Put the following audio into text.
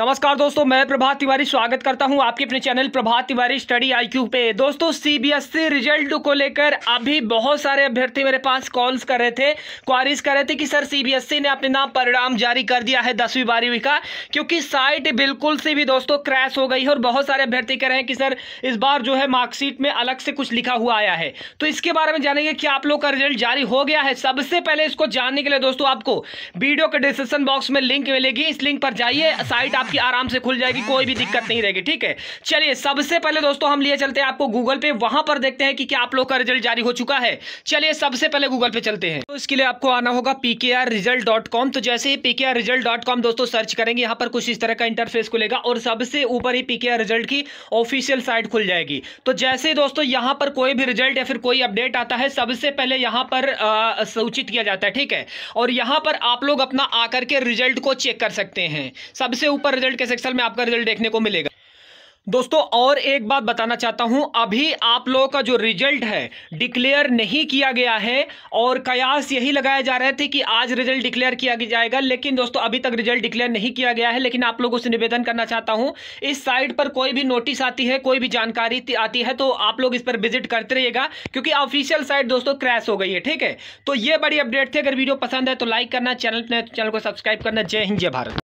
नमस्कार दोस्तों मैं प्रभात तिवारी स्वागत करता हूं आपके अपने channel Prabhat Tiwari study IQ पे दोस्तों सीबीएसई रिजल्ट को लेकर अभी बहुत सारे अभ्यर्थी मेरे पास कॉल्स कर रहे थे क्वारीज कर रहे थे कि सर सीबीएसई ने अपने नाम परिणाम जारी कर दिया है दसवीं बारहवीं का क्योंकि साइट बिल्कुल से भी दोस्तों क्रैश हो गई है और बहुत सारे अभ्यर्थी कह रहे हैं कि सर इस बार जो है मार्कशीट में अलग से कुछ लिखा हुआ आया है तो इसके बारे में जानेंगे कि आप लोग का रिजल्ट जारी हो गया है सबसे पहले इसको जानने के लिए दोस्तों आपको वीडियो के डिस्क्रिप्शन बॉक्स में लिंक मिलेगी इस लिंक पर जाइए साइट आप आपकी आराम से खुल जाएगी कोई भी दिक्कत नहीं रहेगी ठीक है चलिए सबसे पहले दोस्तों हम लिए चलते हैं आपको गूगल पे वहां पर देखते हैं कि क्या आप लोग का रिजल्ट जारी हो चुका है चलिए सबसे पहले गूगल पे चलते हैं तो इसके लिए आपको आना होगा pkrresult.com तो जैसे ही pkrresult.com दोस्तों सर्च करेंगे यहां पर कुछ इस तरह का इंटरफेस खुलेगा और सबसे ऊपर ही पीकेआर रिजल्ट की ऑफिशियल साइट खुल जाएगी तो जैसे ही दोस्तों यहां पर कोई भी रिजल्ट या फिर कोई अपडेट आता है सबसे पहले यहां पर सूचित किया जाता है ठीक है और यहां पर आप लोग अपना आकर के रिजल्ट को चेक कर सकते हैं सबसे ऊपर पर रिजल्ट के सेक्शन में आपका रिजल्ट देखने को मिलेगा दोस्तों और एक बात बताना चाहता हूं अभी आप लोगों का जो रिजल्ट है डिक्लेयर नहीं किया गया है और कयास यही लगाया जा रहे थे कि आज रिजल्ट डिक्लेयर किया जाएगा लेकिन दोस्तों अभी तक रिजल्ट डिक्लेयर नहीं किया गया है लेकिन आप लोगों से निवेदन करना चाहता हूं इस साइट पर कोई भी नोटिस आती है कोई भी जानकारी आती है तो आप लोग इस पर विजिट करते रहिएगा क्योंकि ऑफिशियल साइट दोस्तों क्रैश हो गई है ठीक है तो ये बड़ी अपडेट थी अगर वीडियो पसंद है तो लाइक करना चैनल चैनल को सब्सक्राइब करना जय हिंद जय भारत